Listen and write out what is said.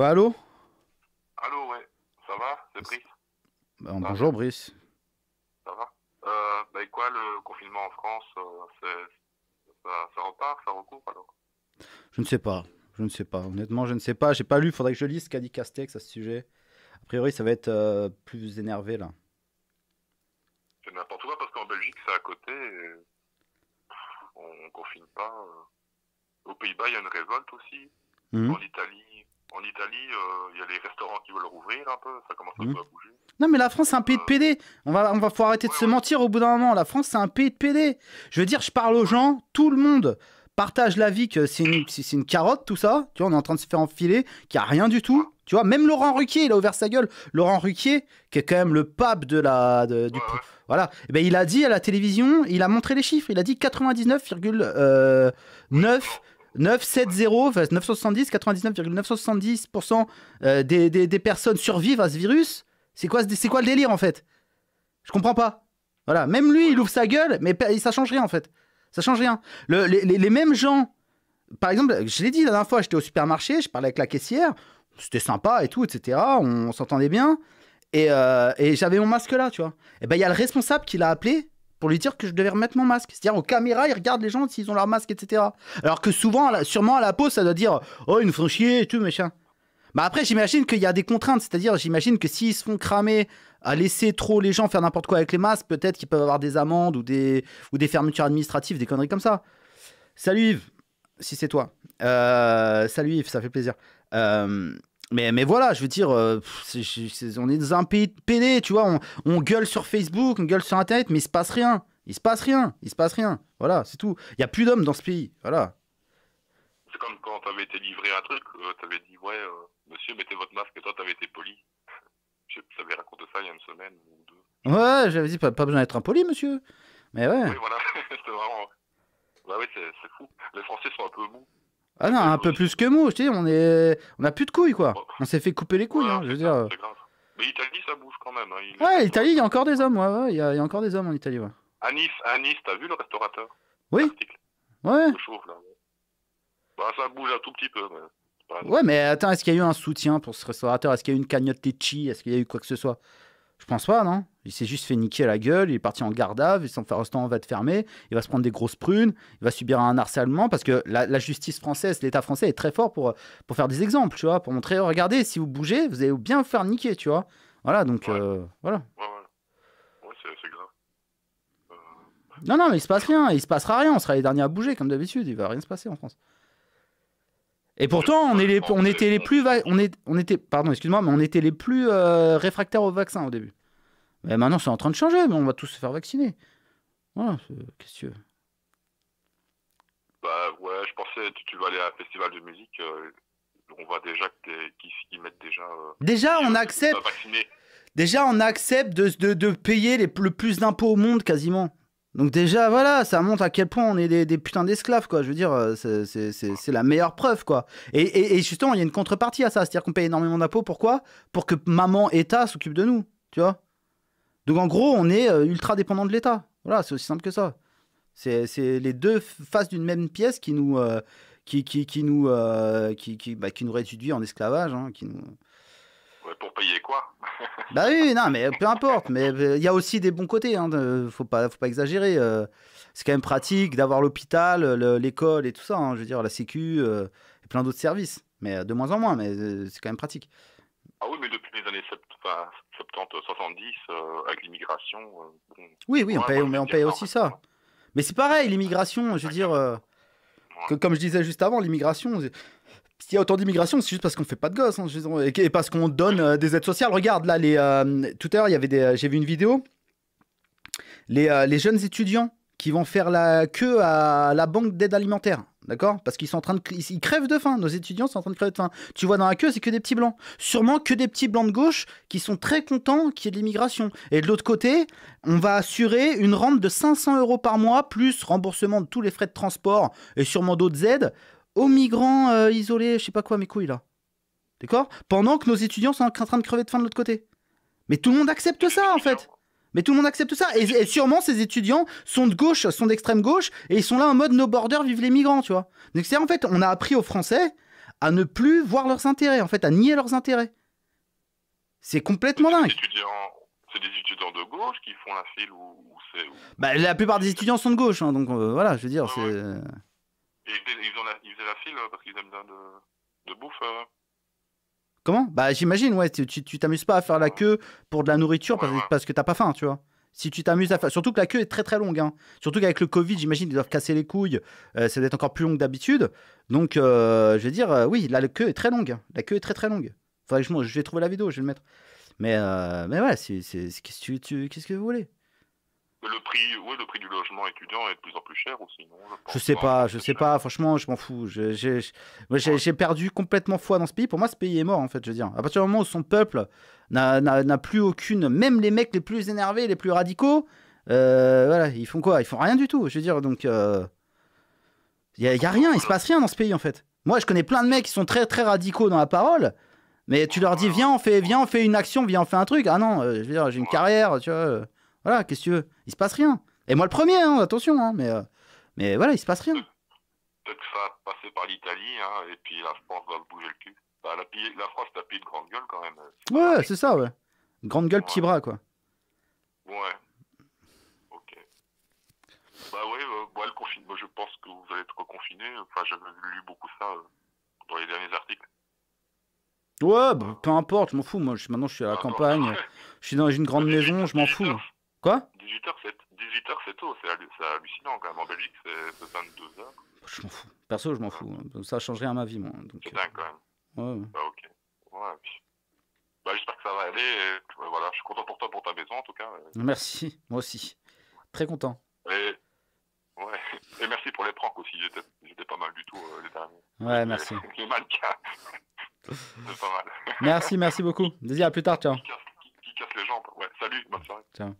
Allo allô ouais. Ça va C'est Brice ben, Bonjour, Brice. Ça va euh, bah, quoi, le confinement en France euh, ça, repart, ça recouvre alors Je ne sais pas. Je ne sais pas. Honnêtement, je ne sais pas. J'ai pas lu. Faudrait que je lise ce qu'a dit Castex à ce sujet. A priori, ça va être euh, plus énervé là. C'est n'importe quoi parce qu'en Belgique, c'est à côté. On On confine pas. Euh. Aux Pays-Bas, il y a une révolte aussi. En hum. Italie, en Italie, euh, il y a les restaurants qui veulent rouvrir un peu, ça commence un mhm. peu à bouger. Non, mais la France, c'est un pays de euh, PD. On va, on va faut arrêter de se mentir au bout d'un moment. La France, c'est un pays de PD. Je veux dire, je parle aux gens, tout le monde partage l'avis que c'est une, c'est une carotte, tout ça. Tu vois, on est en train de se faire enfiler, qu'il n'y a rien du tout. Tu vois, même Laurent Ruquier, il a ouvert sa gueule. Laurent Ruquier, qui est quand même le pape de la, du. Voilà. Eh ben, il a dit à la télévision, il a montré les chiffres. Il a dit 99,9. 970, enfin, 970, 99,970% des, des, personnes survivent à ce virus. C'est quoi, c'est quoi le délire en fait Je comprends pas. Voilà, même lui, il ouvre sa gueule, mais ça change rien en fait. Ça change rien. les, mêmes gens, par exemple, je l'ai dit la dernière fois, j'étais au supermarché, je parlais avec la caissière, c'était sympa et tout, etc. On, s'entendait bien. Euh, et, j'avais mon masque là, tu vois. Et eh ben il y a le responsable qui l'a appelé pour lui dire que je devais remettre mon masque. C'est-à-dire, aux caméras, ils regardent les gens s'ils ont leur masque, etc. Alors que souvent, sûrement à la peau, ça doit dire Oh, ils nous font chier et tout, machin. Bah après, j'imagine qu'il y a des contraintes, c'est-à-dire, j'imagine que s'ils se font cramer à laisser trop les gens faire n'importe quoi avec les masques, peut-être qu'ils peuvent avoir des amendes ou des, ou des fermetures administratives, des conneries comme ça. Salut Yves, si c'est toi. Euh, salut Yves, ça fait plaisir. Euh, mais, mais voilà, je veux dire, euh, on est dans un pays de tu vois. On, gueule sur Facebook, on gueule sur Internet, mais il se passe rien. Il se passe rien. Il se passe rien. Voilà, c'est tout. Il n'y a plus d'hommes dans ce pays. Voilà. C'est comme quand t'avais été livré un truc, euh, t'avais dit, ouais, euh, monsieur, mettez votre masque, et toi, t'avais été poli. Je t'avais raconté ça il y a une semaine ou deux. Ouais, j'avais dit, pas, besoin d'être impoli, monsieur. Mais ouais. Oui, voilà, c'est vraiment. Bah oui, c'est fou. Les Français sont un peu mous. Ah non, un peu plus que mou, je dis, on est, on a plus de couilles quoi. On s'est fait couper les couilles, hein, je veux dire. Euh. Mais l'Italie, ça bouge quand même. Hein, ouais, l'Italie, il y a encore des hommes, ouais, ouais, il y, a, encore des hommes en Italie, ouais. À Nice, t'as vu le restaurateur Oui. Ouais. Bah, ça bouge un tout petit peu. Mais... Ouais, mais attends, est-ce qu'il y a eu un soutien pour ce restaurateur Est-ce qu'il y a eu une cagnotte chi Est-ce qu'il y a eu quoi que ce soit je pense pas, non Il s'est juste fait niquer la gueule, il est parti en gardave, fait son en va te fermer, il va se prendre des grosses prunes, il va subir un harcèlement, parce que la, justice française, l'État français est très fort pour, pour faire des exemples, tu vois, pour montrer, oh, regardez, si vous bougez, vous allez bien vous faire niquer, tu vois. Voilà, donc euh, voilà. Ouais, grave. Euh, non, non, mais il se passe rien, il se passera rien, on sera les derniers à bouger, comme d'habitude, il va rien se passer en France. Et pourtant, on, est on était les plus, on, est, on était, pardon, excuse-moi, mais on était les plus euh, réfractaires au vaccin au début. Mais maintenant, c'est en train de changer. Mais on va tous se faire vacciner. Voilà, qu'est-ce que Bah ouais, je pensais tu, tu vas aller à un festival de musique. Euh, on voit déjà qu'ils mettent déjà. Euh, déjà, on accepte. Déjà, on accepte de, de, de payer les, le plus d'impôts au monde quasiment. Donc déjà, voilà, ça montre à quel point on est des, putains d'esclaves, quoi. Je veux dire, euh, c'est la meilleure preuve, quoi. Et, justement, il y a une contrepartie à ça, c'est-à-dire qu'on paye énormément d'impôts. Pourquoi Pour que maman État s'occupe de nous, tu vois. Donc en gros, on est euh, ultra dépendant de l'État. Voilà, c'est aussi simple que ça. C'est les deux faces d'une même pièce qui nous, euh, qui, qui, nous, bah, qui, nous réduit en esclavage, hein, qui nous bah oui, non, mais peu importe. Mais euh, il y a aussi des bons côtés. Hein, faut pas, faut pas exagérer. Euh, c'est quand même pratique d'avoir l'hôpital, l'école et tout ça. Hein, je veux dire, la Sécu euh, et plein d'autres services. Mais de moins en moins, mais c'est quand même pratique. Ah oui, mais depuis les années 70, 70 avec l'immigration. oui, oui, on, paye, mais on paye aussi ça. Mais c'est pareil, l'immigration, je veux dire. comme je disais juste avant, l'immigration, s'il y a autant d'immigration, c'est juste parce qu'on fait pas de gosses hein, et parce qu'on donne euh, des aides sociales. Regarde, là, les, euh, tout à l'heure, j'ai vu une vidéo. Euh, les, jeunes étudiants qui vont faire la queue à la banque d'aide alimentaire. D'accord Parce qu'ils sont en train de ils crèvent de faim. Nos étudiants sont en train de crèver de faim. Tu vois dans la queue, c'est que des petits blancs. Sûrement que des petits blancs de gauche qui sont très contents qu'il y ait de l'immigration. Et de l'autre côté, on va assurer une rente de 500 euros par mois plus remboursement de tous les frais de transport et sûrement d'autres aides aux migrants euh, isolés, je sais pas quoi, mes couilles là. D'accord Pendant que nos étudiants sont en train de crever de faim de l'autre côté. Mais tout le monde accepte ça en fait. Mais tout le monde accepte ça. Et, sûrement, ces étudiants sont de gauche, sont d'extrême gauche, et ils sont là en mode nos border, vivent les migrants, tu vois. Donc c'est en fait, on a appris aux Français à ne plus voir leurs intérêts, en fait, à nier leurs intérêts. C'est complètement dingue. C'est des étudiants de gauche qui font la file ou, c'est. Bah, la plupart des étudiants sont de gauche, hein, donc euh, voilà, je veux dire, ah c'est. Euh, ils, faisaient, la, file hein, parce qu'ils aiment bien de, bouffe. Hein. Comment Bah j'imagine, ouais, tu t'amuses pas à faire la queue pour de la nourriture parce, que tu que t'as pas faim, tu vois. Si tu t'amuses à faire... Surtout que la queue est très très longue. Hein. Surtout qu'avec le Covid, j'imagine, ils doivent casser les couilles. Euh, ça doit être encore plus long que d'habitude. Donc, euh, je vais dire, euh, oui, la queue est très longue. La queue est très très longue. Faudrait je, vais trouver la vidéo, je vais le mettre. Mais, mais voilà, c'est, ce ce que vous voulez le prix, le prix du logement étudiant est de plus en plus cher aussi. je, sais pas, je sais pas. Franchement, je m'en fous. J'ai perdu complètement foi dans ce pays. Pour moi, ce pays est mort en fait. Je veux dire, à partir du moment où son peuple n'a plus aucune, même les mecs les plus énervés, les plus radicaux, euh, voilà, ils font quoi Ils font rien du tout. Je veux dire, donc euh, il y, a rien, il se passe rien dans ce pays en fait. Moi, je connais plein de mecs qui sont très très radicaux dans la parole. Mais tu leur dis viens on fait viens on fait une action viens on fait un truc ah non euh, je veux dire j'ai une carrière tu vois voilà, qu'est-ce que tu veux Il se passe rien. Et moi le premier, hein, attention, hein, mais, euh, mais voilà, il se passe rien. Peut-être que ça va passer par l'Italie, hein, et puis la France va bouger le cul. Bah, la, la, France, t'a payé de grande gueule quand même. Ouais, c'est ça, ouais. Grande gueule, petit bras, quoi. Ouais. Ok. Bah ouais, euh, le confinement, bah, je pense que vous allez être reconfiné. Enfin, j'avais lu beaucoup ça euh, dans les derniers articles. Ouais, bah, peu importe, je m'en fous. Moi, maintenant, je suis à la ah, campagne. je suis dans une grande maison, je m'en fous. Quoi 18h, c'est tôt, c'est hallucinant quand même. En Belgique, c'est 22h. Je m'en fous. Perso, je m'en fous. Hein. Ça change rien à ma vie, moi. Hein. C'est dingue quand même. Ouais. Bah, ok. Ouais, bah, J'espère que ça va aller. Et... Bah, voilà, je suis content pour toi, pour ta maison en tout cas. Euh. Merci, moi aussi. Très content. Et, ouais. et merci pour les pranks aussi. J'étais pas mal du tout euh, les derniers. Ouais, merci. mal pas mal. merci, merci beaucoup. Désir, à plus tard, ciao. Qui casse, qui, casse les jambes. Ouais, salut, bonne soirée. Ciao.